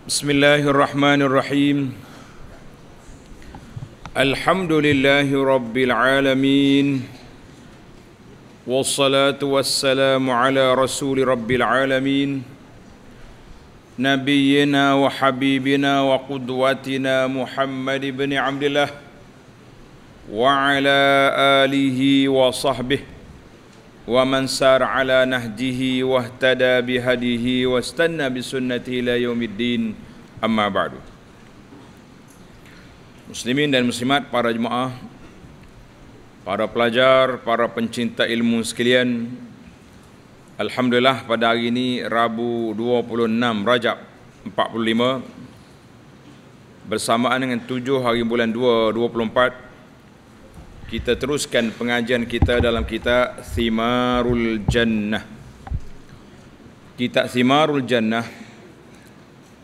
Bismillahirrahmanirrahim Alhamdulillahi Rabbil Alamin Wassalatu wassalamu ala Rasul Rabbil Alamin Nabiyyina wa Habibina wa Qudwatina Muhammad ibn Abdullah Wa ala alihi wa sahbihi ومن سار على نهجه واهتدى بهديه واستنى بسنته الى يوم الدين اما بعد Muslimin dan muslimat, para jemaah, para pelajar, para pencinta ilmu sekalian. Alhamdulillah pada hari ini Rabu 26 Rajab 45 bersamaan dengan 7 hari bulan 2 24 kita teruskan pengajian kita dalam kitab Simarul Jannah. Kitab Simarul Jannah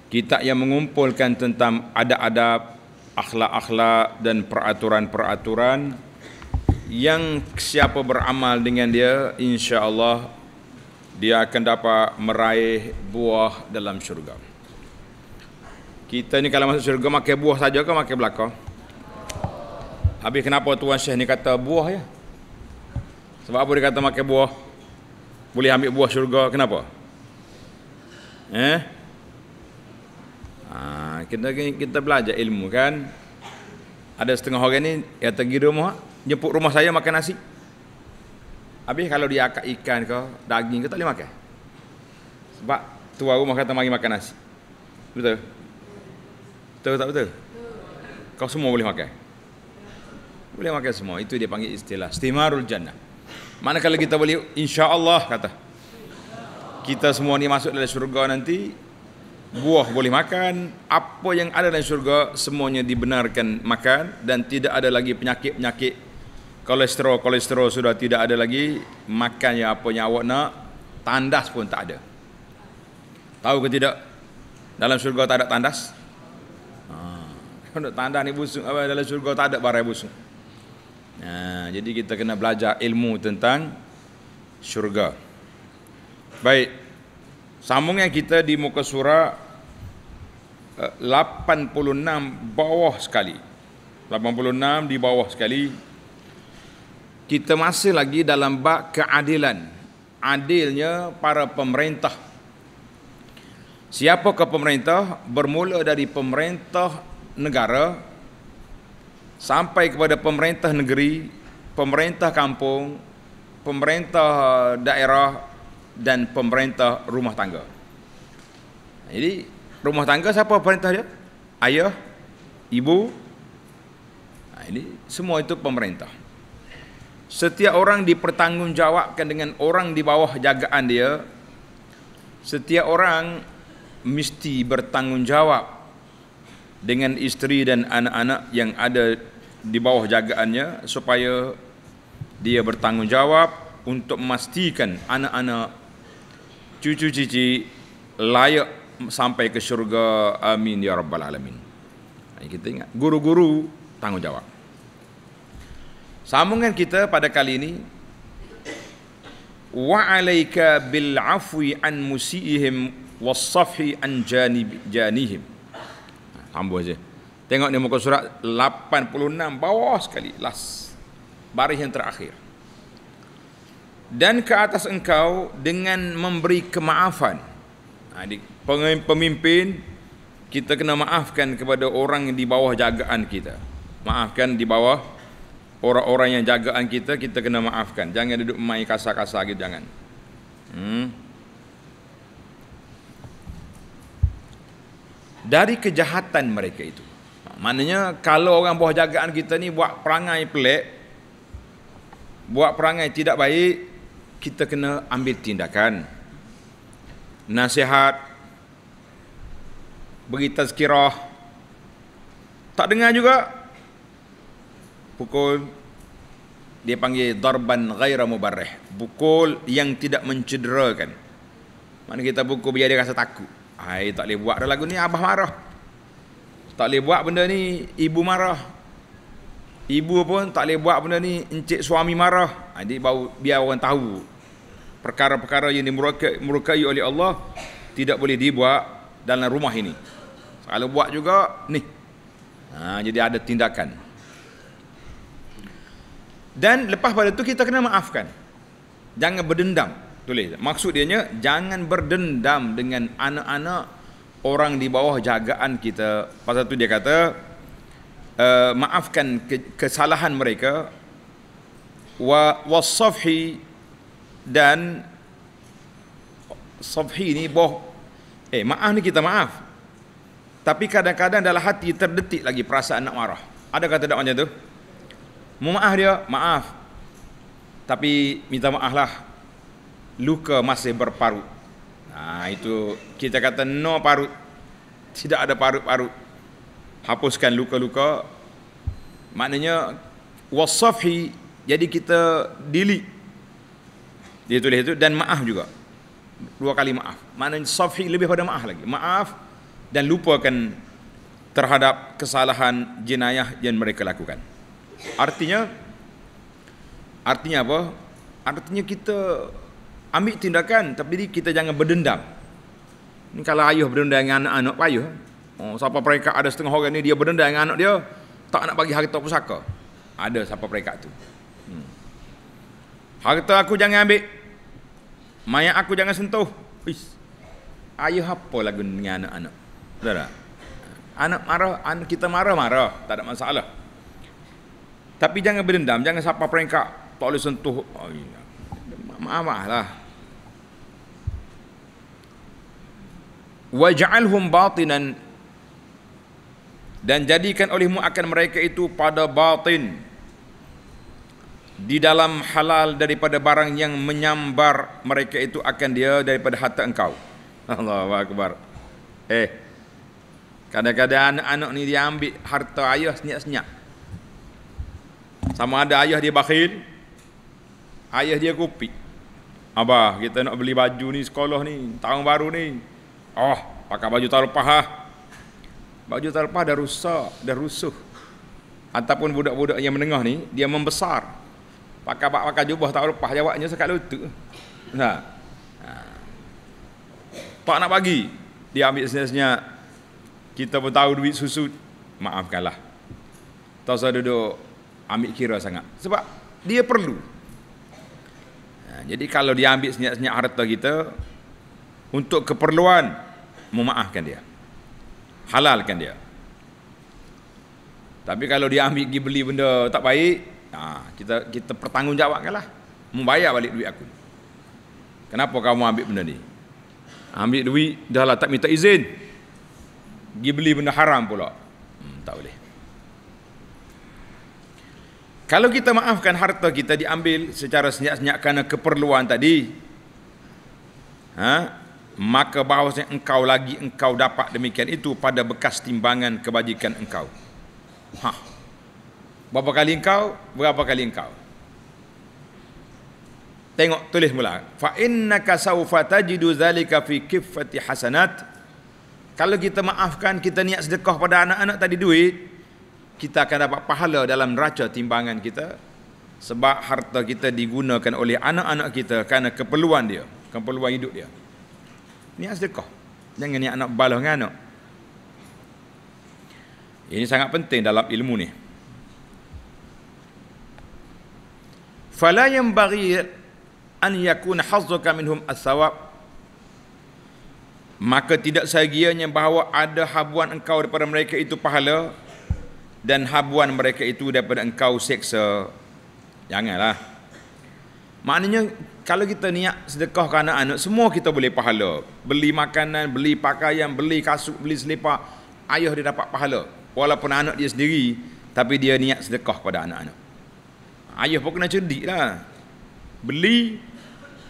Kita yang mengumpulkan tentang adab-adab, akhlak-akhlak dan peraturan-peraturan yang siapa beramal dengan dia insya-Allah dia akan dapat meraih buah dalam syurga. Kita ni kalau masuk syurga makan buah saja ke makan belakang? Habis kenapa Tuan Syekh ni kata buah ya? Sebab apa dia kata makan buah? Boleh ambil buah syurga, kenapa? Eh? Ha, kita kita belajar ilmu kan? Ada setengah orang ni, ya pergi rumah, jemput rumah saya makan nasi. Habis kalau dia akak ikan ke, daging ke, tak boleh makan. Sebab tuan rumah kata mari makan nasi. Betul? Betul tak betul? Kau semua boleh makan. Boleh makan semua. Itu dia panggil istilah istimarul jannah. Manakala kita boleh insya-Allah kata. Kita semua ni masuk dalam syurga nanti buah boleh makan, apa yang ada dalam syurga semuanya dibenarkan makan dan tidak ada lagi penyakit-penyakit kolesterol, kolesterol sudah tidak ada lagi, makan yang apa yang awak nak, tandas pun tak ada. Tahu ke tidak? Dalam syurga tak ada tandas. Ha, tanda ni busuk, dalam syurga tak ada barai busuk. Ha, jadi kita kena belajar ilmu tentang syurga. Baik. Sambungnya kita di muka surah 86 eh, bawah sekali. 86 di bawah sekali. Kita masih lagi dalam bab keadilan. Adilnya para pemerintah. Siapa ke pemerintah? Bermula dari pemerintah negara sampai kepada pemerintah negeri, pemerintah kampung, pemerintah eh, daerah dan pemerintah rumah tangga. Jadi rumah tangga siapa pemerintah dia? Ayah, ibu. Ini semua itu pemerintah. Setiap orang dipertanggungjawabkan dengan orang di bawah jagaan dia. Setiap orang mesti bertanggungjawab dengan isteri dan anak-anak yang ada di bawah jagaannya supaya dia bertanggungjawab untuk memastikan anak-anak cucu cucu layak sampai ke syurga amin ya rabbal alamin kita ingat guru-guru tanggungjawab sambungan kita pada kali ini wa alayka bil afwi an musiihim was safhi an janib janihim hamba saja. Tengok ni muka surat 86 bawah sekali last. Baris yang terakhir. Dan ke atas engkau dengan memberi kemaafan. Adik ha, pemimpin kita kena maafkan kepada orang yang di bawah jagaan kita. Maafkan di bawah orang-orang yang jagaan kita kita kena maafkan. Jangan duduk main kasar-kasar gitu jangan. Hmm. dari kejahatan mereka itu maknanya kalau orang buah jagaan kita ni buat perangai pelik buat perangai tidak baik kita kena ambil tindakan nasihat beri tazkirah tak dengar juga pukul dia panggil darban ghaira mubarrih pukul yang tidak mencederakan Maknanya kita pukul biar dia rasa takut saya tak boleh buat dah lagu ni Abah marah Tak boleh buat benda ni Ibu marah Ibu pun tak boleh buat benda ni Encik suami marah ha, Jadi baru biar orang tahu Perkara-perkara yang dimurukai oleh Allah Tidak boleh dibuat dalam rumah ini Kalau buat juga ni ha, Jadi ada tindakan Dan lepas pada tu kita kena maafkan Jangan berdendam tulis maksud dia dianya jangan berdendam dengan anak-anak orang di bawah jagaan kita pasal tu dia kata e, maafkan kesalahan mereka wa wasafhi dan safhi ni boh eh maaf ni kita maaf tapi kadang-kadang dalam hati terdetik lagi perasaan nak marah ada kata tak macam tu mau maaf dia maaf tapi minta maaf lah luka masih berparut. Ha, itu kita kata no parut. Tidak ada parut-parut. Hapuskan luka-luka. Maknanya wasafhi jadi kita dili, Dia tulis itu dan maaf juga. Dua kali maaf. Maknanya safhi lebih pada maaf lagi. Maaf dan lupakan terhadap kesalahan jenayah yang mereka lakukan. Artinya artinya apa? Artinya kita ambil tindakan tapi kita jangan berdendam Ini kalau ayuh berdendam dengan anak-anak payuh oh, siapa mereka ada setengah orang ni dia berdendam dengan anak dia tak nak bagi harta pusaka ada siapa mereka tu hmm. harta aku jangan ambil mayat aku jangan sentuh Is. ayuh apa lagu dengan anak-anak betul tak anak marah anak kita marah marah tak ada masalah tapi jangan berdendam jangan siapa peringkat tak boleh sentuh oh, iya marah lah waj'alhum batinan dan jadikan olehmu akan mereka itu pada batin di dalam halal daripada barang yang menyambar mereka itu akan dia daripada harta engkau Allahu akbar eh kadang-kadang anak-anak ni dia ambil harta ayah senyap-senyap sama ada ayah dia bakhil ayah dia kupik Abah, kita nak beli baju ni sekolah ni, tahun baru ni. Oh, pakai baju talpah lah. Baju talpah dah rusak, dah rusuh. Ataupun budak-budak yang menengah ni, dia membesar. Pakai pak pakai jubah tak lepas jawabnya sekat lutut. Nah. Ha. Ha. Pak nak bagi, dia ambil senyap-senyap. Kita pun tahu duit susu, maafkanlah. Tak usah duduk ambil kira sangat. Sebab dia perlu. Ha, jadi kalau dia ambil senyap-senyap harta kita untuk keperluan memaafkan dia. Halalkan dia. Tapi kalau dia ambil pergi beli benda tak baik, ha, kita kita pertanggungjawabkanlah. Membayar balik duit aku. Kenapa kamu ambil benda ni? Ambil duit dah lah tak minta izin. Pergi beli benda haram pula. Kalau kita maafkan harta kita diambil secara senyak-senyak kerana keperluan tadi. Ha? Maka bahawasanya engkau lagi engkau dapat demikian itu pada bekas timbangan kebajikan engkau. Ha. Berapa kali engkau? Berapa kali engkau? Tengok tulis mula. Fa innaka sawfa tajidu zalika fi kiffati hasanat. Kalau kita maafkan, kita niat sedekah pada anak-anak tadi duit, kita akan dapat pahala dalam neraca timbangan kita sebab harta kita digunakan oleh anak-anak kita kerana keperluan dia, keperluan hidup dia. Niat sedekah. Jangan ni anak balas dengan anak. Ini sangat penting dalam ilmu ni. Fala yang bagi an yakun hazzuka minhum as-sawab maka tidak sahagianya bahawa ada habuan engkau daripada mereka itu pahala dan habuan mereka itu daripada engkau seksa janganlah maknanya kalau kita niat sedekah ke anak-anak semua kita boleh pahala beli makanan beli pakaian beli kasut beli selipar ayah dia dapat pahala walaupun anak dia sendiri tapi dia niat sedekah kepada anak-anak ayah pun kena cerdik lah beli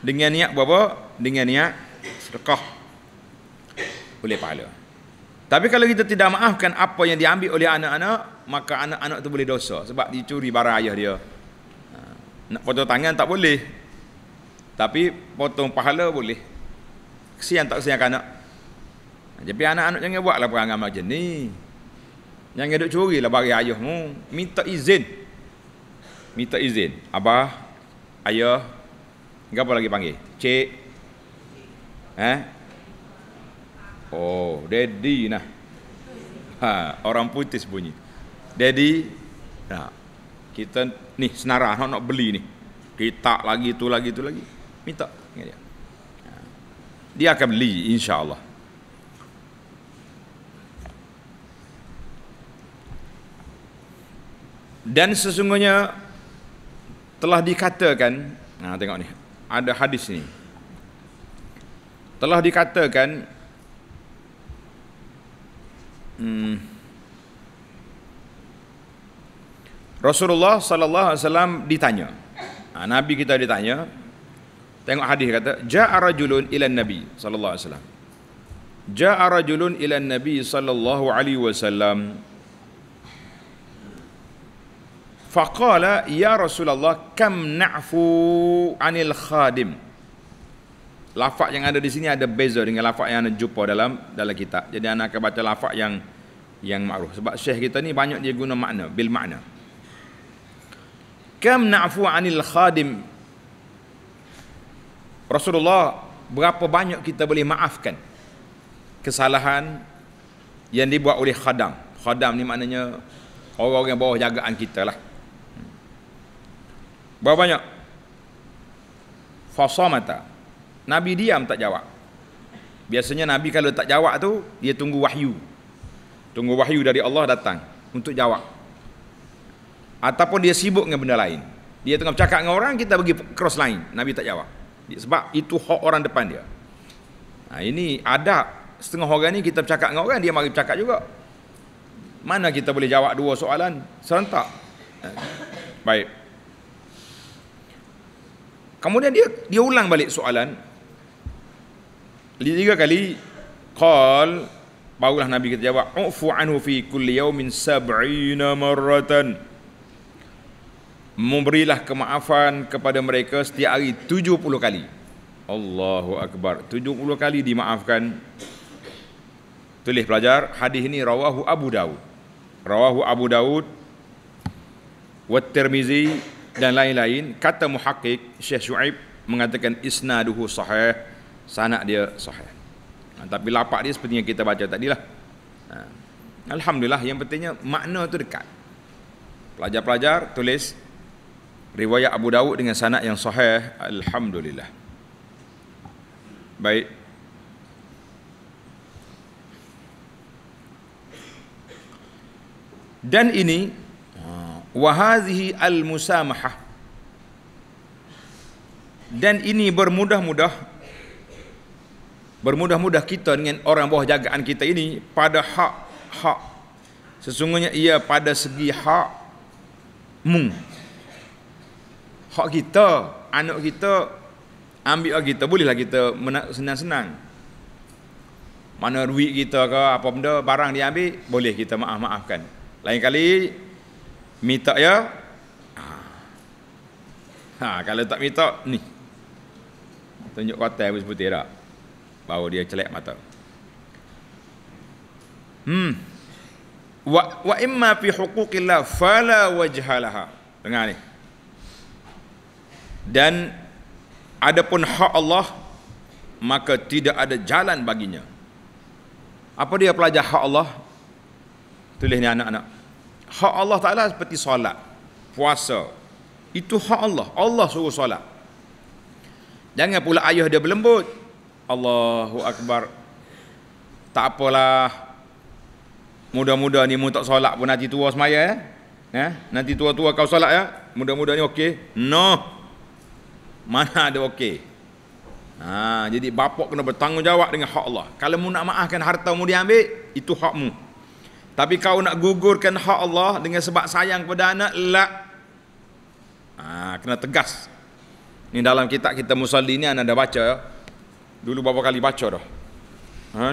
dengan niat berapa? dengan niat sedekah boleh pahala tapi kalau kita tidak maafkan apa yang diambil oleh anak-anak, maka anak-anak itu boleh dosa sebab dicuri barang ayah dia. Ha. Nak potong tangan tak boleh. Tapi potong pahala boleh. Kesian tak kesian anak. Ha, jadi anak-anak jangan buatlah perangai macam ni. Jangan duk curi lah bagi ayahmu. Minta izin. Minta izin. Abah, ayah, apa lagi panggil? Cik. Eh? Oh, daddy nah. Ha, orang putih bunyi. Daddy. Nah. Kita ni senara nak nak beli ni. Kita lagi tu lagi tu lagi. Minta dia. Ha. Dia akan beli insya-Allah. Dan sesungguhnya telah dikatakan, nah tengok ni, ada hadis ni. Telah dikatakan Hmm. Rasulullah sallallahu alaihi wasallam ditanya. Ha, Nabi kita ditanya. Tengok hadis kata, ja'a rajulun ila Nabi sallallahu alaihi wasallam. Ja'a rajulun ila Nabi sallallahu alaihi wasallam. Faqala ya Rasulullah kam na'fu 'anil khadim? Lafak yang ada di sini ada beza dengan lafak yang anda jumpa dalam dalam kitab. Jadi anda akan baca lafaz yang yang makruh sebab syekh kita ni banyak dia guna makna bil makna. Kam na'fu 'anil khadim Rasulullah berapa banyak kita boleh maafkan kesalahan yang dibuat oleh khadam. Khadam ni maknanya orang-orang yang bawah jagaan kita lah. Berapa banyak? Fasamata. Nabi diam tak jawab. Biasanya Nabi kalau tak jawab tu dia tunggu wahyu. Tunggu wahyu dari Allah datang untuk jawab. Ataupun dia sibuk dengan benda lain. Dia tengah bercakap dengan orang kita bagi cross lain. Nabi tak jawab. Sebab itu hak orang depan dia. Nah, ha, ini ada setengah orang ni kita bercakap dengan orang dia mari bercakap juga. Mana kita boleh jawab dua soalan serentak? Ha. Baik. Kemudian dia dia ulang balik soalan Tiga kali qal barulah Nabi kita jawab ufu anhu fi kulli yawmin sab'ina marratan. Memberilah kemaafan kepada mereka setiap hari 70 kali. Allahu akbar. 70 kali dimaafkan. Tulis pelajar, hadis ini rawahu Abu Daud. Rawahu Abu Daud wa Tirmizi dan lain-lain. Kata muhakik Syekh Shu'aib mengatakan isnaduhu sahih sanak dia sahih. Ha, tapi lapak dia seperti yang kita baca tadi lah. Ha, Alhamdulillah yang pentingnya makna tu dekat. Pelajar-pelajar tulis riwayat Abu Dawud dengan sanak yang sahih. Alhamdulillah. Baik. Dan ini wahazihi al-musamahah. Dan ini bermudah-mudah bermudah-mudah kita dengan orang bawah jagaan kita ini pada hak hak sesungguhnya ia pada segi hak mu hak kita anak kita ambil hak lah kita bolehlah kita senang-senang mana duit kita ke apa benda barang dia ambil boleh kita maaf-maafkan lain kali minta ya ha. ha kalau tak minta ni tunjuk kotak habis putih tak bahawa dia celak mata. Hmm. Wa wa imma fi huquqillah fala wajhalaha. Dengar ni. Dan adapun hak Allah maka tidak ada jalan baginya. Apa dia pelajar hak Allah? Tulis ni anak-anak. Hak Allah Taala seperti solat, puasa. Itu hak Allah. Allah suruh solat. Jangan pula ayah dia berlembut. Allahu Akbar tak apalah mudah muda ni mu tak solat pun nanti tua semaya eh? ya eh? nanti tua-tua kau solat ya Mudah-mudah ni okey no mana ada okey ha, jadi bapak kena bertanggungjawab dengan hak Allah kalau mu nak maafkan harta mu diambil itu hakmu tapi kau nak gugurkan hak Allah dengan sebab sayang kepada anak la ha, kena tegas ni dalam kitab kita musalli ni anda dah baca ya dulu berapa kali baca dah ha?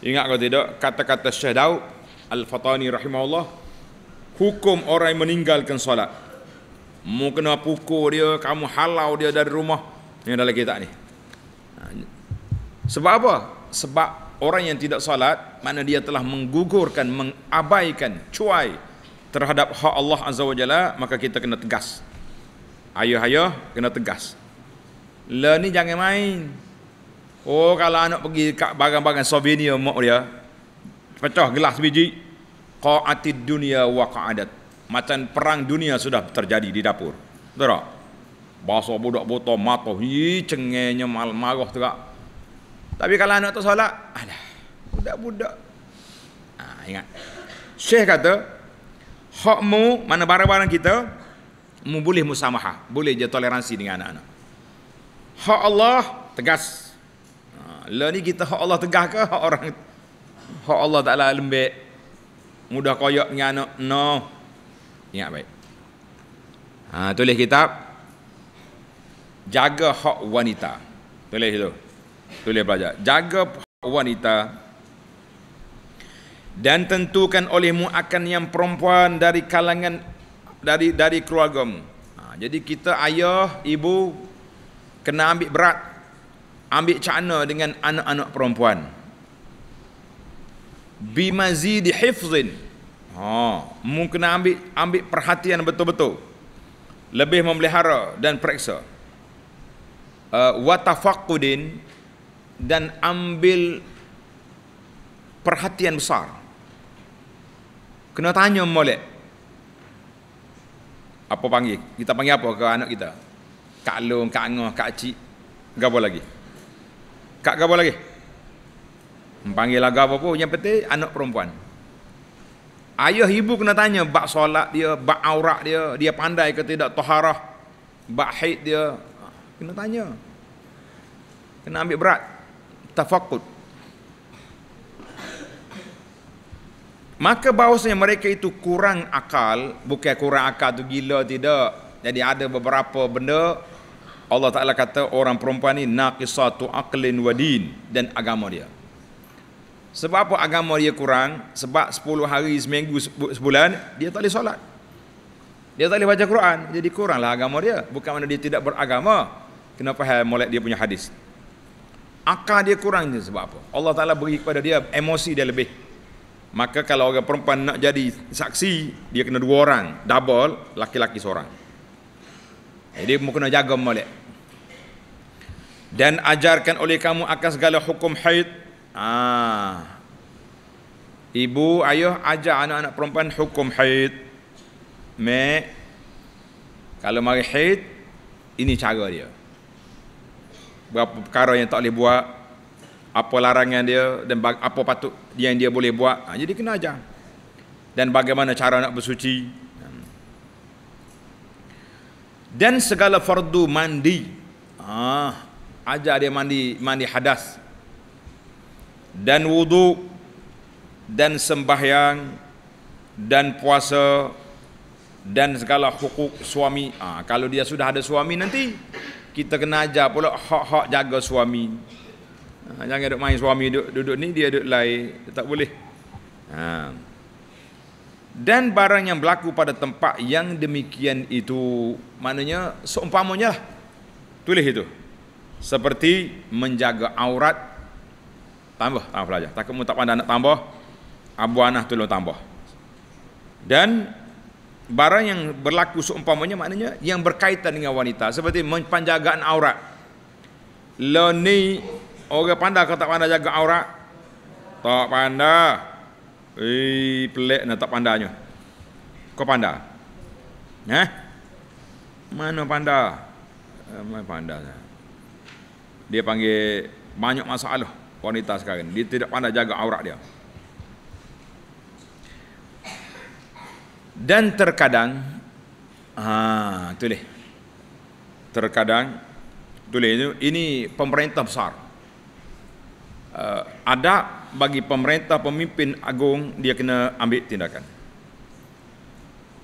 ingat kau tidak kata-kata Syekh Daud Al-Fatani rahimahullah hukum orang yang meninggalkan solat mu kena pukul dia kamu halau dia dari rumah ini adalah kita tak ha, ni sebab apa sebab orang yang tidak solat mana dia telah menggugurkan mengabaikan cuai terhadap hak Allah azza wajalla maka kita kena tegas ayo ayo kena tegas le lah ni jangan main Oh kalau anak pergi kat barang-barang souvenir mak dia pecah gelas biji qaati dunia wa qaadat. Macam perang dunia sudah terjadi di dapur. Betul tak? Bahasa budak buta mata hi cengengnya mal marah tu kak. Tapi kalau anak tu solat, alah budak-budak. ha, ingat. Syekh kata hakmu mana barang-barang kita mu boleh musamahah, boleh je toleransi dengan anak-anak. Hak Allah tegas lah ni kita hak Allah tegah ke hak orang? Hak Allah Taala lembek. Mudah koyak dengan anak. No. Ingat baik. Ha, tulis kitab jaga hak wanita. Tulis itu. Tulis belajar. Jaga hak wanita dan tentukan olehmu akan yang perempuan dari kalangan dari dari keluargamu. Ha, jadi kita ayah, ibu kena ambil berat ambil cana dengan anak-anak perempuan bimazidi hifzin ha mu ambil ambil perhatian betul-betul lebih memelihara dan periksa uh, wa tafaqqudin dan ambil perhatian besar kena tanya molek apa panggil kita panggil apa ke anak kita kak long kak angah kak cik gapo lagi Kak gapo lagi? Panggil lah gapo pun yang penting anak perempuan. Ayah ibu kena tanya bab solat dia, bab aurat dia, dia pandai ke tidak taharah, bab haid dia. Kena tanya. Kena ambil berat. Tafakut. Maka bahawasanya mereka itu kurang akal, bukan kurang akal tu gila tidak. Jadi ada beberapa benda Allah Ta'ala kata orang perempuan ni naqisatu aqlin wa din dan agama dia. Sebab apa agama dia kurang? Sebab 10 hari seminggu sebulan dia tak boleh solat. Dia tak boleh baca Quran, jadi kuranglah agama dia. Bukan mana dia tidak beragama. Kenapa faham molek dia punya hadis. Akal dia kurang ni sebab apa? Allah Ta'ala beri kepada dia emosi dia lebih. Maka kalau orang perempuan nak jadi saksi, dia kena dua orang. Double, laki-laki seorang. Jadi mu kena jaga molek dan ajarkan oleh kamu akan segala hukum haid ah ibu ayah ajar anak-anak perempuan hukum haid me kalau mari haid ini cara dia berapa perkara yang tak boleh buat apa larangan dia dan apa patut dia yang dia boleh buat ha, jadi kena ajar dan bagaimana cara nak bersuci dan segala fardu mandi ha ajar dia mandi mandi hadas dan wudu dan sembahyang dan puasa dan segala hukuk suami ha, kalau dia sudah ada suami nanti kita kena ajar pula hak-hak jaga suami ha, jangan duduk main suami duduk, duduk ni dia duduk lain tak boleh ha. dan barang yang berlaku pada tempat yang demikian itu maknanya seumpamanya lah tulis itu seperti menjaga aurat tambah tambah pelajar takut tak pandai nak tambah abu anah tolong tambah dan barang yang berlaku seumpamanya maknanya yang berkaitan dengan wanita seperti penjagaan aurat le ni orang pandai ke tak pandai jaga aurat tak pandai eh pelik nak tak pandainya kau pandai Nah, eh? mana pandai eh, mana pandai dia panggil banyak masalah wanita sekarang dia tidak pandai jaga aurat dia dan terkadang ha tulis terkadang tulis itu ini pemerintah besar uh, ada bagi pemerintah pemimpin agung dia kena ambil tindakan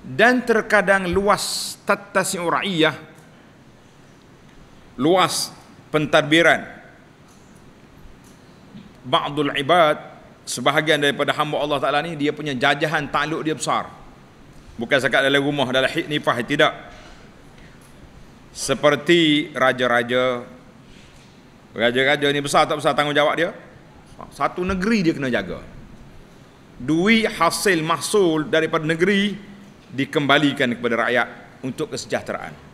dan terkadang luas tata tatasi uraiyah luas pentadbiran ba'dul ibad sebahagian daripada hamba Allah Ta'ala ni dia punya jajahan takluk dia besar bukan sekat dalam rumah dalam hiknifah tidak seperti raja-raja raja-raja ni besar tak besar tanggungjawab dia satu negeri dia kena jaga duit hasil mahsul daripada negeri dikembalikan kepada rakyat untuk kesejahteraan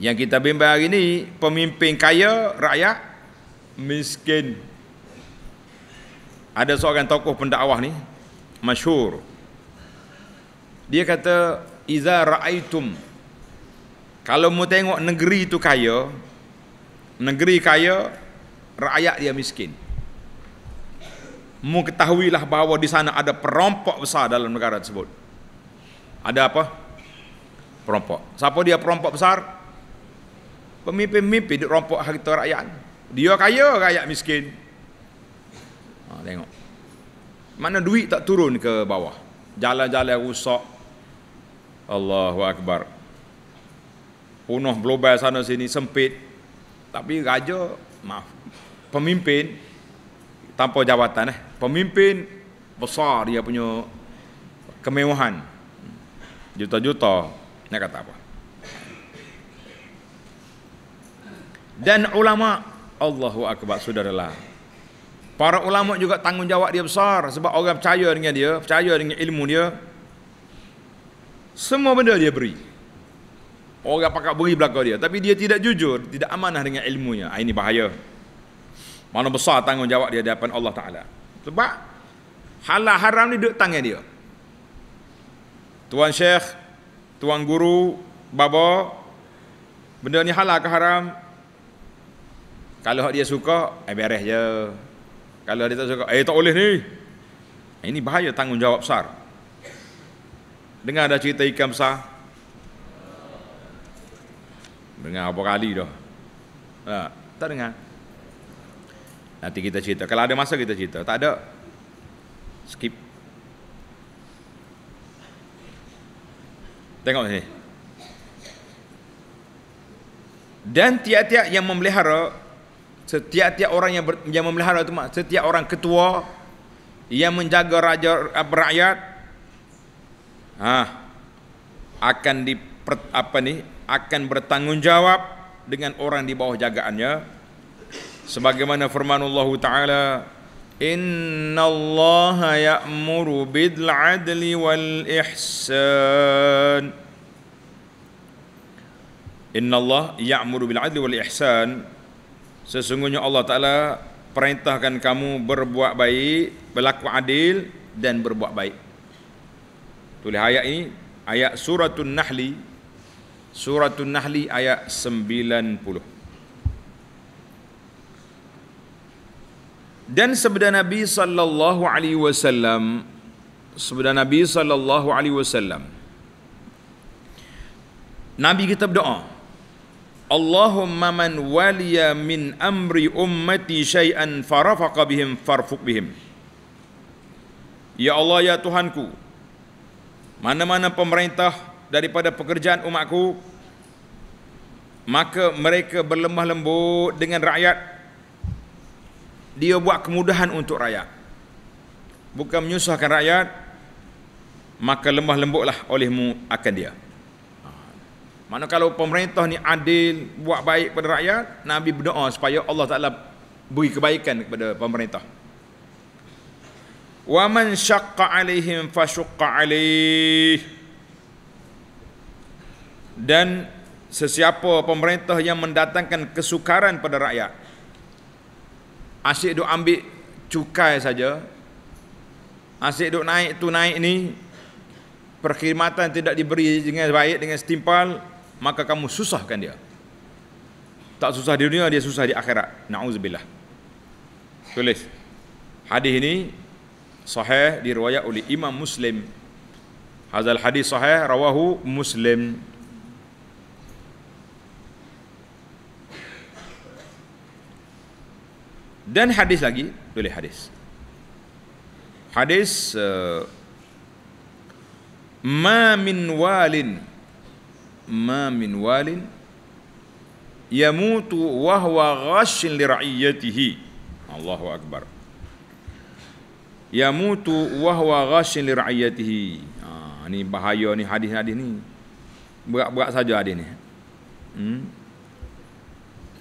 yang kita bimbang hari ini, pemimpin kaya, rakyat, miskin. Ada seorang tokoh pendakwah ni, masyur. Dia kata, Iza ra'aitum. Kalau mu tengok negeri itu kaya, negeri kaya, rakyat dia miskin. Mu ketahuilah bahawa di sana ada perompak besar dalam negara tersebut. Ada apa? Perompak. Siapa dia perompak besar? pemimpin-pemimpin duk rompok harta rakyat. Dia kaya, rakyat miskin. Ha, tengok. Mana duit tak turun ke bawah. Jalan-jalan rusak. Allahu Akbar. Punuh global sana sini, sempit. Tapi raja, maaf. Pemimpin, tanpa jawatan eh. Pemimpin, besar dia punya kemewahan. Juta-juta, nak kata apa. dan ulama Allahu akbar saudaralah para ulama juga tanggungjawab dia besar sebab orang percaya dengan dia percaya dengan ilmu dia semua benda dia beri orang pakat beri belakang dia tapi dia tidak jujur tidak amanah dengan ilmunya ah, ini bahaya mana besar tanggungjawab dia di hadapan Allah taala sebab halal haram ni duduk tangan dia tuan syekh tuan guru baba benda ni halal ke haram kalau dia suka, eh beres je. Kalau dia tak suka, eh tak boleh ni. Eh, ini bahaya tanggungjawab besar. Dengar ada cerita ikan besar. Dengar apa kali dah. Ha, tak dengar. Nanti kita cerita. Kalau ada masa kita cerita. Tak ada. Skip. Tengok sini. Dan tiap-tiap yang memelihara setiap-tiap orang yang, ber, yang memelihara itu setiap orang ketua yang menjaga raja apa, rakyat ha, akan di apa ni akan bertanggungjawab dengan orang di bawah jagaannya sebagaimana firman Allah taala Inna Allah ya'muru bil 'adli wal ihsan Inna Allah ya'muru bil 'adli wal ihsan Sesungguhnya Allah Ta'ala perintahkan kamu berbuat baik, berlaku adil dan berbuat baik. Tulis ayat ini, ayat suratul Nahli, suratul Nahli ayat 90. Dan sebeda Nabi sallallahu alaihi wasallam sebeda Nabi sallallahu alaihi wasallam Nabi kita berdoa Allahumma man waliya min amri ummati syai'an farafaqa bihim farfuq bihim. Ya Allah ya Tuhanku. Mana-mana pemerintah daripada pekerjaan umatku maka mereka berlemah lembut dengan rakyat dia buat kemudahan untuk rakyat bukan menyusahkan rakyat maka lemah lembutlah olehmu akan dia.'" Mana kalau pemerintah ni adil, buat baik pada rakyat, Nabi berdoa supaya Allah Taala beri kebaikan kepada pemerintah. Wa man syaqqa alaihim fashuqqa alaihi. Dan sesiapa pemerintah yang mendatangkan kesukaran pada rakyat. Asyik duk ambil cukai saja. Asyik duk naik tu naik ni perkhidmatan tidak diberi dengan baik dengan setimpal maka kamu susahkan dia tak susah di dunia dia susah di akhirat naudzubillah tulis hadis ini sahih diriwayat oleh Imam Muslim hadzal hadis sahih rawahu Muslim dan hadis lagi boleh hadis hadis uh, ma min walin ma min walin yamutu wa huwa ghashin li ra'iyatihi Allahu akbar yamutu wa huwa ghashin li ra'iyatihi ha ni bahaya ni hadis-hadis ni berat-berat saja hadis ni hmm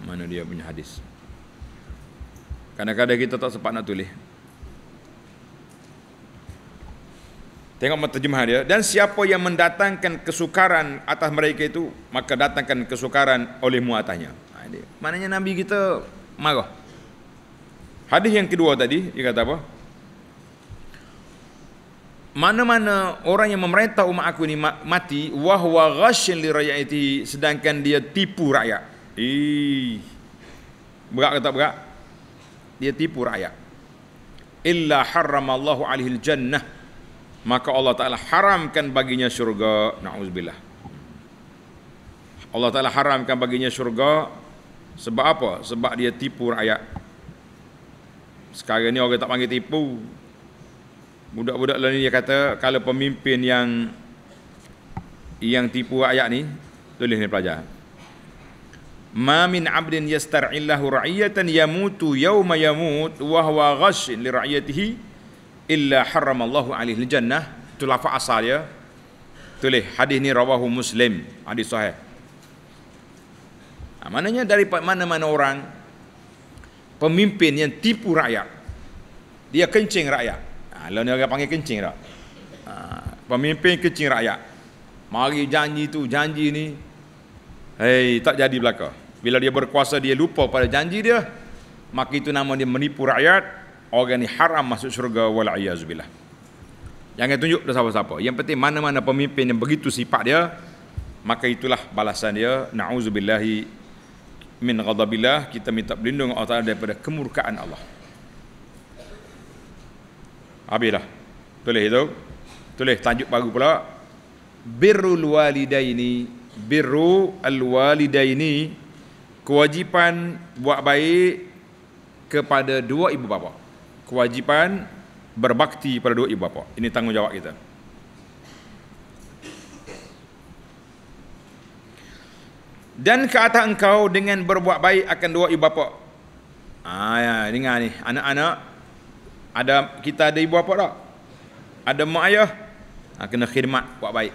mana dia punya hadis kadang-kadang kita tak sempat nak tulis Tengok menterjemah dia dan siapa yang mendatangkan kesukaran atas mereka itu maka datangkan kesukaran oleh atasnya. Ha ini. Maknanya nabi kita marah. Hadis yang kedua tadi dia kata apa? Mana-mana orang yang memerintah umat aku ini mati wahwa ghasyin li rakyati sedangkan dia tipu rakyat. Ih. Berat ke tak berat? Dia tipu rakyat. Illa harramallahu alaihi jannah maka Allah Ta'ala haramkan baginya syurga na'udzubillah Allah Ta'ala haramkan baginya syurga sebab apa? sebab dia tipu rakyat sekarang ni orang tak panggil tipu budak-budak lain dia kata kalau pemimpin yang yang tipu rakyat ni tulis ni pelajar ma min abdin yastar'illahu ra'iyatan yamutu yawma yamut wahwa huwa li ra'iyatihi illa Allah alaihi jannah tu lafaz asal dia tulis hadis ni rawahu muslim hadis sahih ha, maknanya dari mana-mana orang pemimpin yang tipu rakyat dia kencing rakyat ha, lalu dia panggil kencing tak ha, pemimpin kencing rakyat mari janji tu janji ni hei tak jadi belaka bila dia berkuasa dia lupa pada janji dia maka itu nama dia menipu rakyat orang ni haram masuk syurga wal a'yazubillah. Yang tunjuk dah siapa-siapa. Yang penting mana-mana pemimpin yang begitu sifat dia, maka itulah balasan dia. Na'uzubillahi min ghadabillah. Kita minta pelindung Allah Ta'ala daripada kemurkaan Allah. Habislah. Tulis itu. Tulis tajuk baru pula. Birrul walidaini. Birru al walidaini. Kewajipan buat baik kepada dua ibu bapa kewajipan berbakti pada dua ibu bapa. Ini tanggungjawab kita. Dan ke atas engkau dengan berbuat baik akan dua ibu bapa. Ah ya, dengar ni anak-anak ada kita ada ibu bapa tak? Ada mak ayah. Ha, kena khidmat buat baik.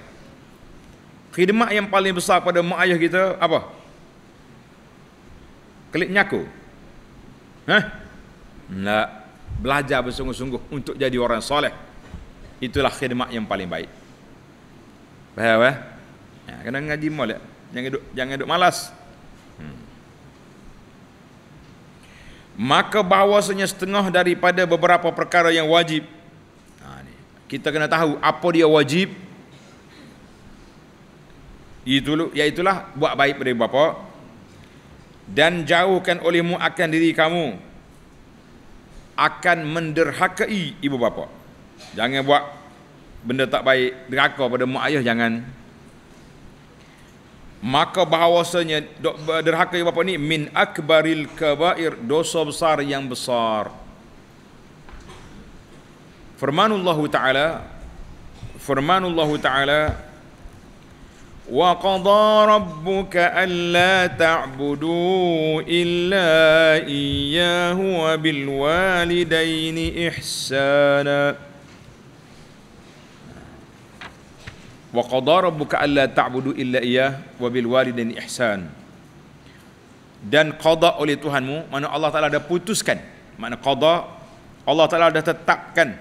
Khidmat yang paling besar pada mak ayah kita apa? Kelik nyaku. Hah? Nah belajar bersungguh-sungguh untuk jadi orang soleh itulah khidmat yang paling baik faham eh ya, kena ngaji molek jangan duduk jangan duduk malas hmm. maka bahawasanya setengah daripada beberapa perkara yang wajib ha, kita kena tahu apa dia wajib itu iaitulah buat baik pada bapa dan jauhkan olehmu akan diri kamu akan menderhakai ibu bapa. Jangan buat benda tak baik, deraka pada mak ayah jangan. Maka bahawasanya derhakai ibu bapa ni min akbaril kabair, dosa besar yang besar. Allah Taala Allah Taala وقضى ربك ألا تعبدوا إلا إياه وبالوالدين إحسانا وقضى ربك ألا تعبدوا إلا إياه وبالوالدين إحسان dan qada oleh Tuhanmu mana Allah Taala dah putuskan mana qada Allah Taala dah tetapkan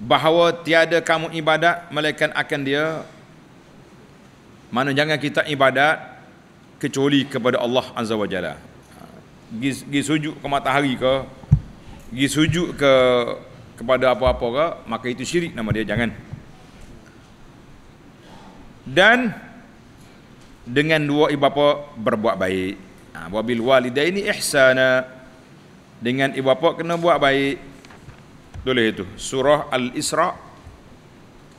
bahawa tiada kamu ibadat melainkan akan dia mana jangan kita ibadat kecuali kepada Allah Azza wa Jalla gi, sujud ke matahari ke gi sujud ke kepada apa-apa ke maka itu syirik nama dia jangan dan dengan dua ibu bapa berbuat baik ha, wa bil walidaini ihsana dengan ibu bapa kena buat baik boleh itu surah al-isra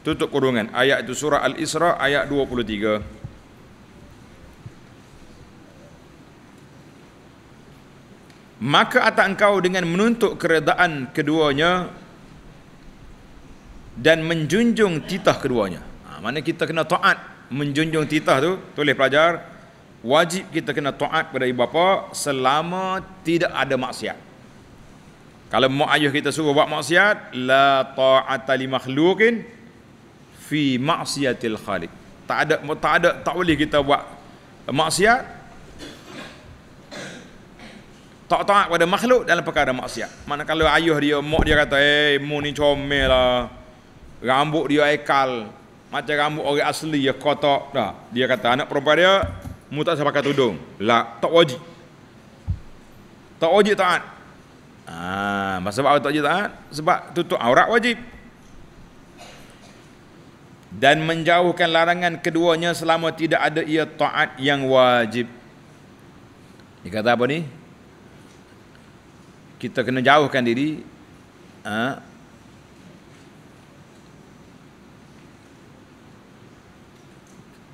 tutup kurungan ayat itu surah al-isra ayat 23 Maka atas engkau dengan menuntut keredaan keduanya dan menjunjung titah keduanya. Ha, mana kita kena taat menjunjung titah tu, tulis pelajar. Wajib kita kena taat kepada ibu bapa selama tidak ada maksiat. Kalau mak ayuh kita suruh buat maksiat, la ta'ata li makhlukin fi maksiatil khaliq tak ada tak ada tak boleh kita buat maksiat tak taat pada makhluk dalam perkara maksiat mana kalau ayuh dia mak dia kata eh mu ni comel lah rambut dia ekal macam rambut orang asli ya kotak dah dia kata anak perempuan dia mu tak sepakat tudung lah tak wajib tak wajib taat ah ha, sebab tak wajib taat sebab tutup aurat wajib dan menjauhkan larangan keduanya selama tidak ada ia taat yang wajib. Dia kata apa ni? Kita kena jauhkan diri. Ha?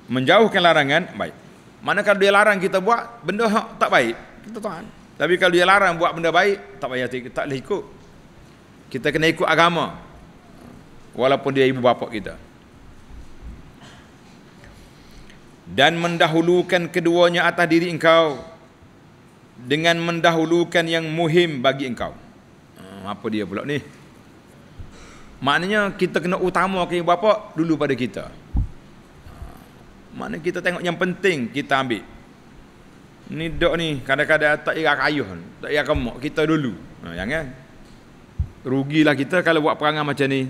Menjauhkan larangan, baik. Mana kalau dia larang kita buat, benda tak baik. Kita tahan. Tapi kalau dia larang buat benda baik, tak payah tak boleh ikut. Kita kena ikut agama. Walaupun dia ibu bapa Kita. dan mendahulukan keduanya atas diri engkau dengan mendahulukan yang muhim bagi engkau. Hmm, apa dia pula ni? Maknanya kita kena utamakan ibu bapa dulu pada kita. Hmm, Mana kita tengok yang penting kita ambil. Ni dok ni kadang-kadang tak ira kayuh, tak ira kemok kita dulu. Ha, jangan. Rugilah kita kalau buat perangai macam ni.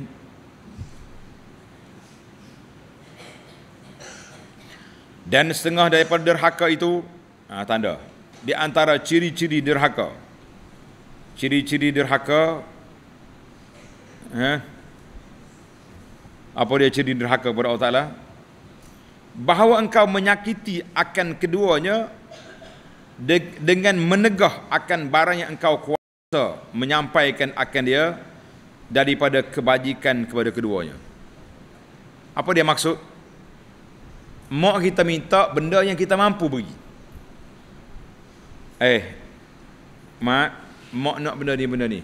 dan setengah daripada derhaka itu ha, tanda di antara ciri-ciri derhaka ciri-ciri derhaka eh, apa dia ciri derhaka kepada Allah Ta'ala bahawa engkau menyakiti akan keduanya de- dengan menegah akan barang yang engkau kuasa menyampaikan akan dia daripada kebajikan kepada keduanya apa dia maksud mak kita minta benda yang kita mampu beri eh mak mak nak benda ni benda ni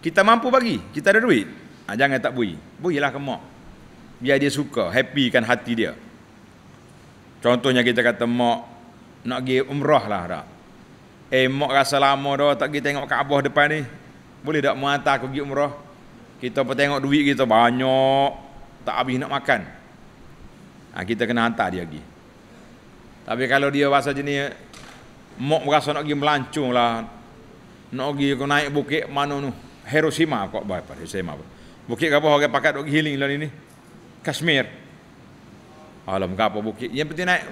kita mampu bagi kita ada duit ha, jangan tak beri berilah ke mak biar dia suka happy kan hati dia contohnya kita kata mak nak pergi umrah lah tak eh mak rasa lama dah tak pergi tengok Kaabah depan ni boleh tak mata hantar aku pergi umrah kita pun tengok duit kita banyak tak habis nak makan ha, kita kena hantar dia pergi. Tapi kalau dia bahasa jenis mok berasa nak pergi melancung lah. Nak pergi ke naik bukit mana tu. Hiroshima kok bae pada Hiroshima. Bukit apa orang pakat dok healing lah ini. Kashmir. Alam apa bukit. Yang penting naik.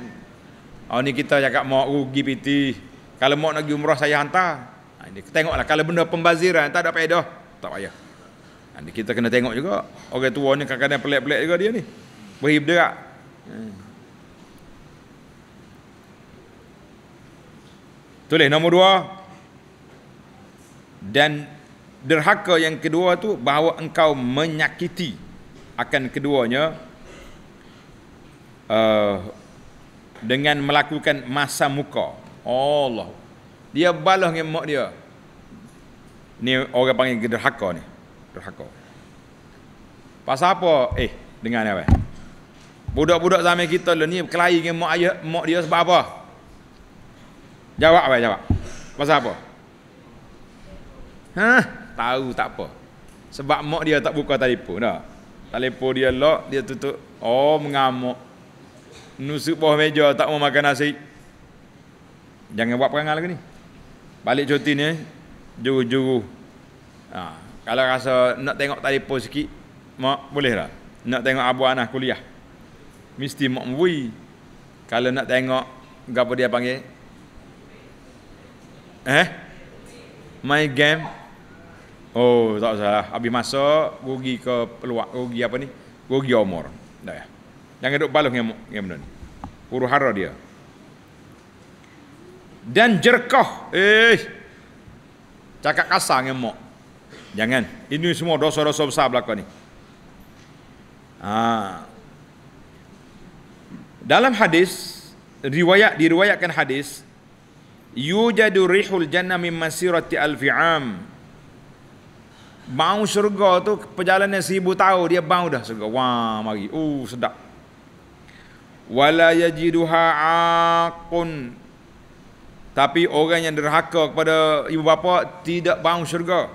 Oh ni kita cakap mau rugi piti. Kalau mau nak umrah saya hantar. Ha, ini tengoklah kalau benda pembaziran tak ada faedah. Tak payah. Ha, ini kita kena tengok juga. Orang tua ni kadang-kadang pelik-pelik juga dia ni. Berhib dia. Hmm. Tulis nombor dua Dan Derhaka yang kedua tu Bahawa engkau menyakiti Akan keduanya uh, Dengan melakukan masa muka Allah Dia balas dengan mak dia Ni orang panggil derhaka ni Derhaka Pasal apa? Eh, dengar ni apa? Budak-budak zaman kita lah ni kelahi dengan mak ayah, mak dia sebab apa? Jawab apa jawab? Pasal apa? Ha? Tahu tak apa. Sebab mak dia tak buka telefon dah. Telefon dia lock, dia tutup. Oh, mengamuk. Nusuk bawah meja tak mau makan nasi. Jangan buat perangai lagi ni. Balik cuti ni, juru-juru. Ha. Kalau rasa nak tengok telefon sikit, mak boleh tak? Lah. Nak tengok abu anak kuliah mesti mak mui kalau nak tengok apa dia panggil eh my game oh tak salah habis masa rugi ke peluak. rugi apa ni rugi umur dah ya jangan duk balung ngam ngam ni huru hara dia dan jerkah eh cakap kasar ngam mak jangan ini semua dosa-dosa besar belaka ni ah dalam hadis riwayat diriwayatkan hadis yujadu rihul jannah min masirati alfi am. Bau syurga tu perjalanan seribu tahun dia bau dah syurga. Wah mari. Uh sedap. Wala yajiduha aqun tapi orang yang derhaka kepada ibu bapa tidak bau syurga.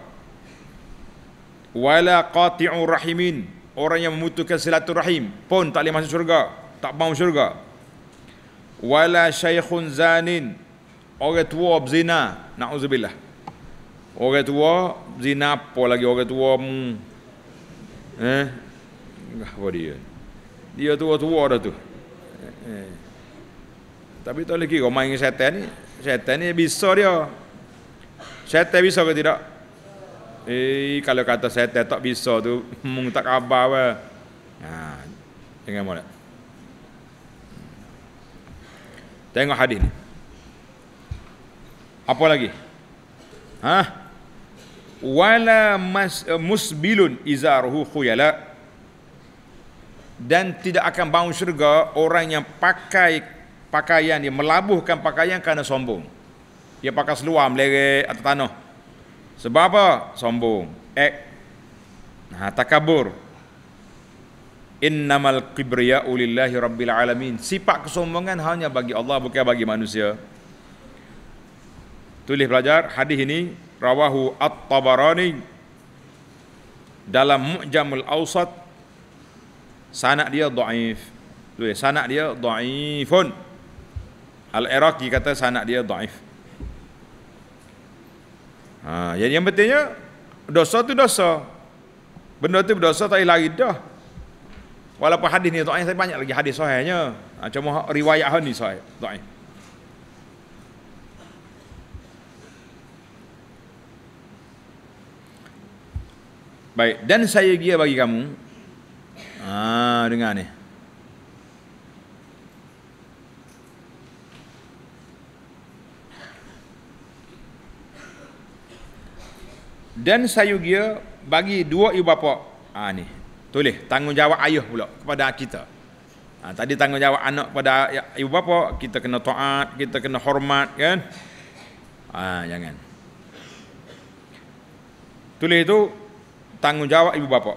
Wala qati'ur rahimin, orang yang memutuskan silaturahim pun tak boleh masuk syurga tak mau syurga wala syaikhun zanin orang tua berzina naudzubillah orang tua berzina apa lagi orang tua hmm. eh enggak lah, apa dia dia tua-tua dah tu eh, eh. tapi tak lagi kau main setan ni setan ni bisa dia setan bisa ke tidak Eh, kalau kata saya tak bisa tu, mung tak khabar apa. Ha, dengan mana? Tengok hadis ni. Apa lagi? Ha? Wala mas, uh, musbilun izaruhu khuyala. Dan tidak akan bangun syurga orang yang pakai pakaian dia melabuhkan pakaian kerana sombong. Dia pakai seluar melerek atau tanah. Sebab apa? Sombong. Ek. Eh, nah, ha, takabur innamal kibriya'u lillahi rabbil alamin sifat kesombongan hanya bagi Allah bukan bagi manusia tulis pelajar hadis ini rawahu at-tabarani dalam mu'jamul awsat sanad dia dhaif tulis sanad dia dhaifun al-iraqi kata sanad dia dhaif ha jadi yang pentingnya dosa tu dosa benda tu berdosa tak lari dah Walaupun hadis ni tuan saya banyak lagi hadis sahihnya. Ha, cuma riwayat ni sahih tuan. Baik, dan saya dia bagi kamu. Ha, dengar ni. Dan sayu dia bagi dua ibu bapa. Ha, ni. Tulis tanggungjawab ayah pula kepada kita. Ha, tadi tanggungjawab anak kepada ya, ibu bapa, kita kena taat, kita kena hormat kan. Ha, jangan. Tulis itu tanggungjawab ibu bapa.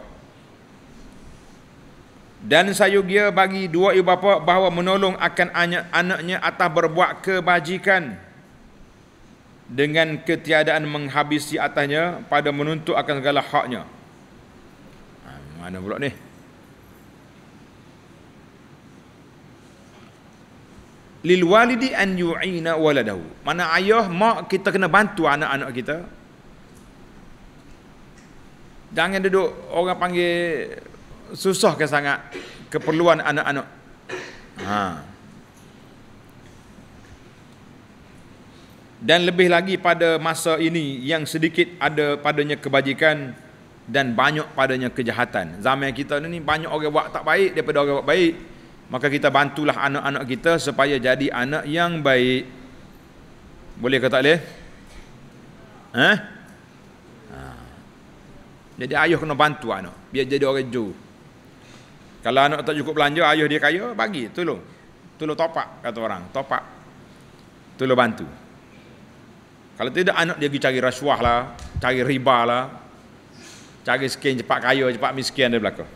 Dan sayugia bagi dua ibu bapa bahawa menolong akan anak anaknya atas berbuat kebajikan dengan ketiadaan menghabisi atasnya pada menuntut akan segala haknya. Mana pula ni? Lil walidi an yu'ina waladahu. Mana ayah, mak kita kena bantu anak-anak kita. Jangan duduk orang panggil susah ke sangat keperluan anak-anak. Ha. Dan lebih lagi pada masa ini yang sedikit ada padanya kebajikan dan banyak padanya kejahatan. Zaman kita ni banyak orang buat tak baik daripada orang buat baik. Maka kita bantulah anak-anak kita supaya jadi anak yang baik. Boleh ke tak boleh? Eh? Ha. Jadi ayah kena bantu anak. Biar jadi orang jauh. Kalau anak tak cukup belanja, ayah dia kaya, bagi. Tolong. Tolong topak, kata orang. Topak. Tolong bantu. Kalau tidak anak dia pergi cari rasuah lah. Cari riba lah cari skin cepat kaya cepat miskin dari belakang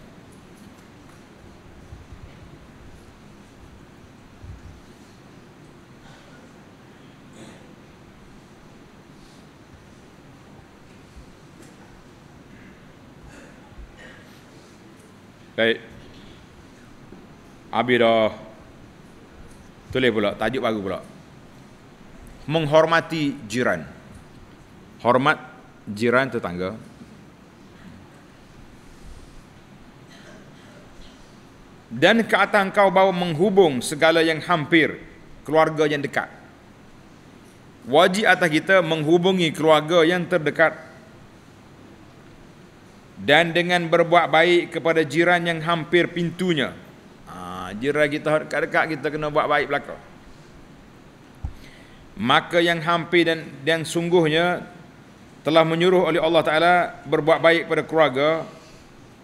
Baik. Habis dah. Tulis pula. Tajuk baru pula. Menghormati jiran. Hormat jiran tetangga. dan ke atas engkau bawa menghubung segala yang hampir keluarga yang dekat wajib atas kita menghubungi keluarga yang terdekat dan dengan berbuat baik kepada jiran yang hampir pintunya ha, jiran kita dekat-dekat kita kena buat baik belakang maka yang hampir dan yang sungguhnya telah menyuruh oleh Allah Ta'ala berbuat baik pada keluarga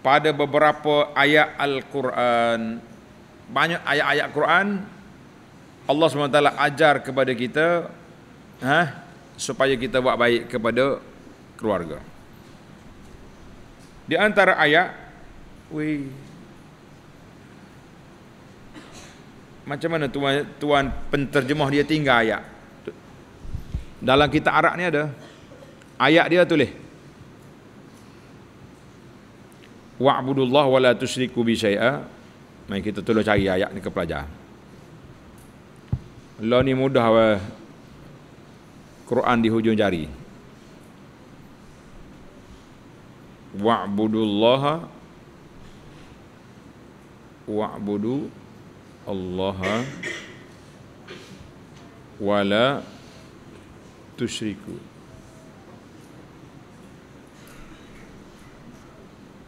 pada beberapa ayat Al-Quran. Banyak ayat-ayat Quran Allah SWT ajar kepada kita ha, supaya kita buat baik kepada keluarga. Di antara ayat, we macam mana tuan, tuan penterjemah dia tinggal ayat dalam kitab Arab ni ada ayat dia tulis wa'budullah wa la tusyriku bi syai'a. Mari kita tolong cari ayat ni ke pelajaran. Allah ni mudah wa Quran di hujung jari. Wa'budullah wa'budu Allah wa la tusyriku.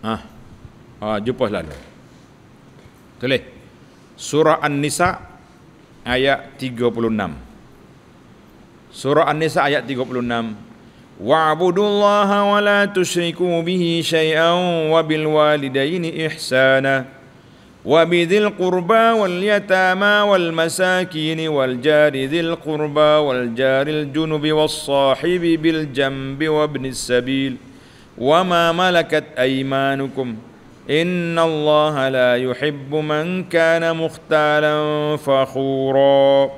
Ah. Ha, jumpa selalu. Tulis. Surah An-Nisa ayat 36. Surah An-Nisa ayat 36. Wa'budu Allah wa la tusyriku bihi syai'an wa bil walidayni ihsana wa bidzil qurba wal yatama wal masakin wal jari dzil qurba wal jari al junubi was sahibi bil jambi wa sabil wa ma malakat إن الله لا يحب من كان مختالا فخورا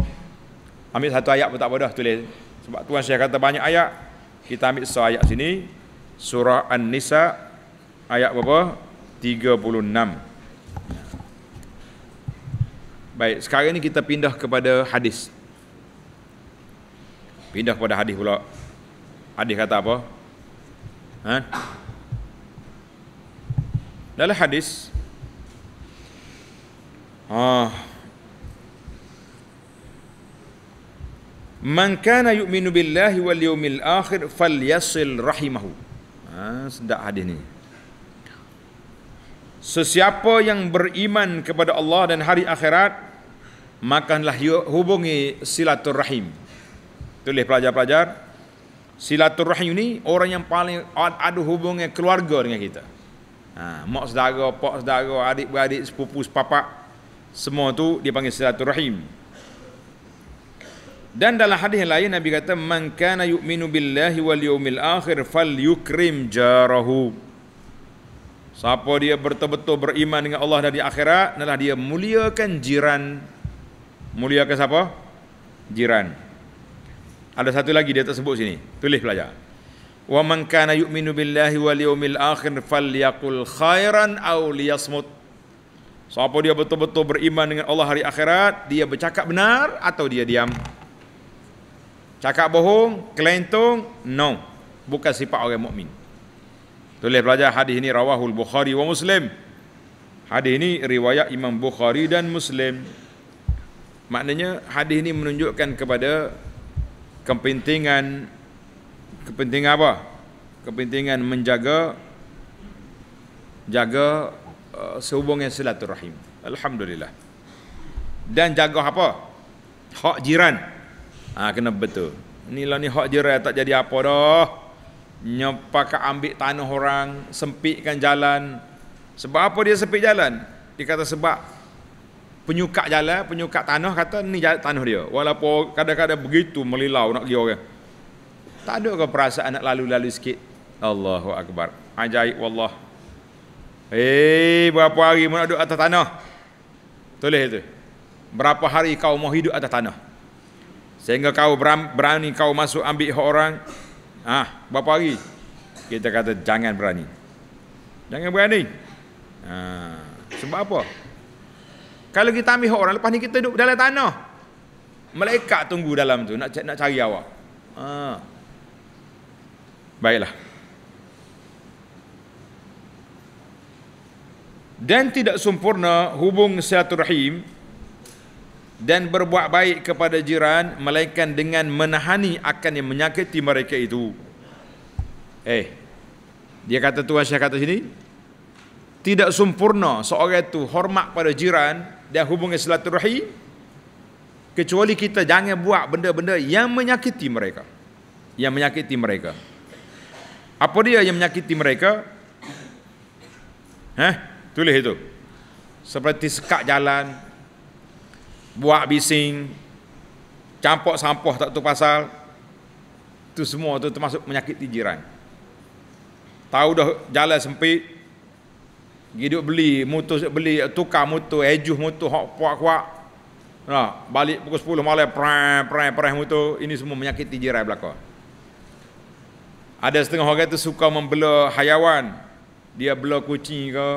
Ambil satu ayat pun tak bodoh tulis. Sebab Tuan saya kata banyak ayat. Kita ambil satu ayat sini. Surah An-Nisa ayat berapa? 36. Baik, sekarang ni kita pindah kepada hadis. Pindah kepada hadis pula. Hadis kata apa? Ha? dalam hadis ah man kana yu'minu billahi wal yawmil akhir falyasil rahimahu ah ha, sedak hadis ni sesiapa yang beriman kepada Allah dan hari akhirat maka lah hubungi silaturahim tulis pelajar-pelajar silaturahim ni orang yang paling ada hubungan keluarga dengan kita ha, mak saudara, pak saudara, adik-beradik, sepupu, sepapak semua tu dia panggil silaturahim. Dan dalam hadis lain Nabi kata man kana yu'minu billahi wal yawmil akhir falyukrim jarahu. Siapa dia betul-betul beriman dengan Allah dari akhirat, nalah dia muliakan jiran. Muliakan siapa? Jiran. Ada satu lagi dia tersebut sini. Tulis pelajar. Wa man kana yu'minu billahi wal yawmil akhir falyakul khairan aw liyasmut. Siapa dia betul-betul beriman dengan Allah hari akhirat, dia bercakap benar atau dia diam? Cakap bohong, kelentong, no. Bukan sifat orang mukmin. Tulis belajar hadis ini rawahul Bukhari wa Muslim. Hadis ini riwayat Imam Bukhari dan Muslim. Maknanya hadis ini menunjukkan kepada kepentingan kepentingan apa? Kepentingan menjaga jaga uh, sehubungan silaturahim. Alhamdulillah. Dan jaga apa? Hak jiran. Ha, kena betul. Inilah ni hak jiran tak jadi apa dah. Nyapa ke ambil tanah orang, sempitkan jalan. Sebab apa dia sempit jalan? Dia kata sebab penyuka jalan, penyuka tanah kata ni tanah dia. Walaupun kadang-kadang begitu melilau nak pergi orang. Tak ada ke perasaan nak lalu-lalu sikit? Allahu Akbar. Ajaib wallah. Hei, eh, hey, berapa hari mau duduk atas tanah? Tulis itu. Berapa hari kau mau hidup atas tanah? Sehingga kau berani kau masuk ambil hak orang. Ah, ha, berapa hari? Kita kata jangan berani. Jangan berani. Ha, sebab apa? Kalau kita ambil hak orang lepas ni kita duduk dalam tanah. Malaikat tunggu dalam tu nak nak cari awak. Ah. Baiklah. Dan tidak sempurna hubung silaturahim dan berbuat baik kepada jiran melainkan dengan menahani akan yang menyakiti mereka itu. Eh. Dia kata tuan saya kata sini tidak sempurna seorang itu hormat pada jiran dan hubung silaturahim kecuali kita jangan buat benda-benda yang menyakiti mereka. Yang menyakiti mereka. Apa dia yang menyakiti mereka? Heh, tulis itu. Seperti sekat jalan, buat bising, campur sampah tak tu pasal. Itu semua itu termasuk menyakiti jiran. Tahu dah jalan sempit, hidup beli, mutus beli, tukar mutu, ejuh mutu, hok puak kuak. Nah, balik pukul 10 malam, prang, prang, prang mutu. Ini semua menyakiti jiran belakang. Ada setengah orang tu suka membela hayawan. Dia bela kucing ke.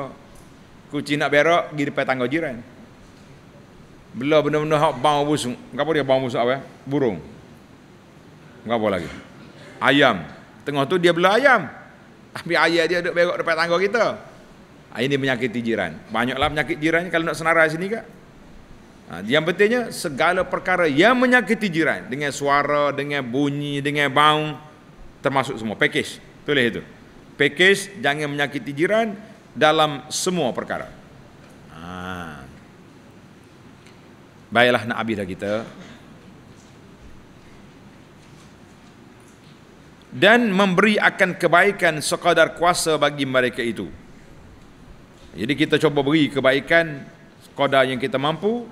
Kucing nak berak, pergi depan tangga jiran. Bela benda-benda hak bau busuk. Kenapa dia bau busuk apa? Eh? Burung. Kenapa lagi? Ayam. Tengah tu dia bela ayam. Tapi ayah dia duduk berak depan tangga kita. Ini menyakiti jiran. Banyaklah penyakit jiran kalau nak senarai sini kak. Ha, yang pentingnya segala perkara yang menyakiti jiran dengan suara, dengan bunyi, dengan bau, termasuk semua package tulis itu package jangan menyakiti jiran dalam semua perkara ha. baiklah nak habis dah kita dan memberi akan kebaikan sekadar kuasa bagi mereka itu jadi kita cuba beri kebaikan sekadar yang kita mampu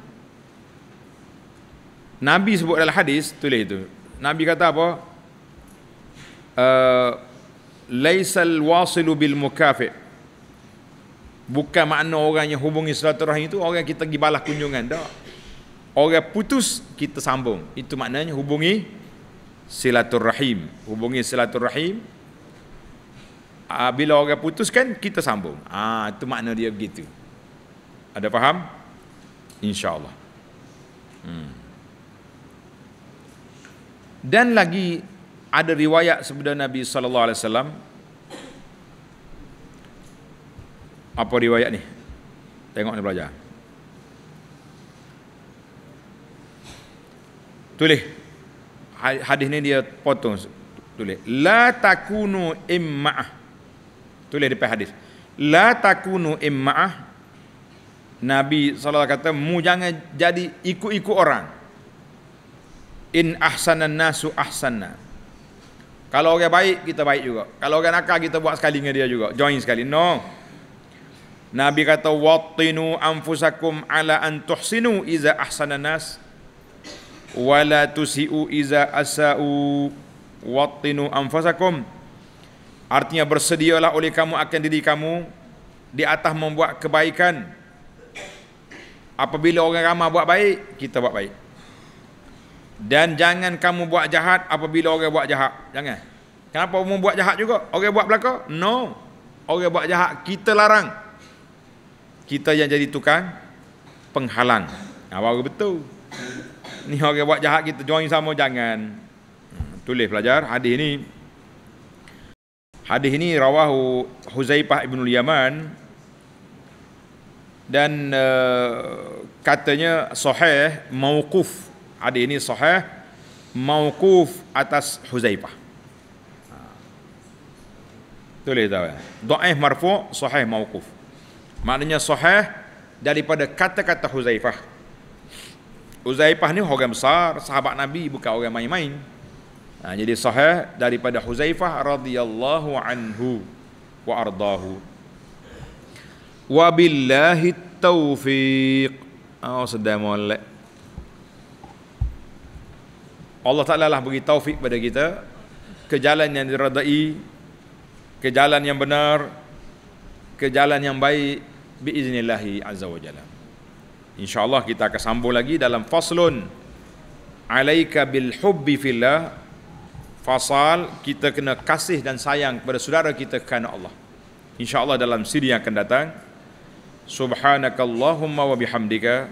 Nabi sebut dalam hadis tulis itu Nabi kata apa Uh, laisal wasilu bil mukafi' bukan makna orang yang hubungi silaturahim itu orang kita pergi balas kunjungan tak orang putus kita sambung itu maknanya hubungi silaturahim hubungi silaturahim ah, bila orang putus kan kita sambung ah ha, itu makna dia begitu ada faham insyaallah hmm. dan lagi ada riwayat sebenar Nabi sallallahu alaihi wasallam apa riwayat ni tengok ni belajar tulis hadis ni dia potong tulis la takunu imma'ah tulis depan hadis la takunu imma'ah Nabi SAW kata mu jangan jadi ikut-ikut orang in ahsanan nasu ahsanan kalau orang baik, kita baik juga. Kalau orang nakal, kita buat sekali dengan dia juga. Join sekali. No. Nabi kata, Wattinu anfusakum ala an tuhsinu iza ahsananas. Wala tusi'u iza asa'u. Wattinu anfusakum. Artinya bersedialah oleh kamu akan diri kamu di atas membuat kebaikan. Apabila orang ramah buat baik, kita buat baik. Dan jangan kamu buat jahat apabila orang buat jahat. Jangan. Kenapa kamu buat jahat juga? Orang buat belaka? No. Orang buat jahat kita larang. Kita yang jadi tukang penghalang. Nah, ha, baru betul. Ni orang buat jahat kita join sama jangan. Hmm, tulis pelajar hadis ni. Hadis ini rawahu Huzaifah ibn Yaman dan uh, katanya sahih mauquf hadis ini sahih mauquf atas Huzaifah. Ha. Tulis tahu ya. Eh? Da'if marfu sahih mauquf. Maknanya sahih daripada kata-kata Huzaifah. Huzaifah ni orang besar, sahabat Nabi bukan orang main-main. Nah, ha, jadi sahih daripada Huzaifah radhiyallahu anhu wa ardahu. Wa billahi taufiq. Oh, sedang molek. Allah Ta'ala lah beri taufik pada kita ke jalan yang diradai ke jalan yang benar ke jalan yang baik biiznillahi azza wa jalla insyaallah kita akan sambung lagi dalam faslun alaika bil hubbi fillah fasal kita kena kasih dan sayang kepada saudara kita kerana Allah insyaallah dalam siri yang akan datang subhanakallahumma wa bihamdika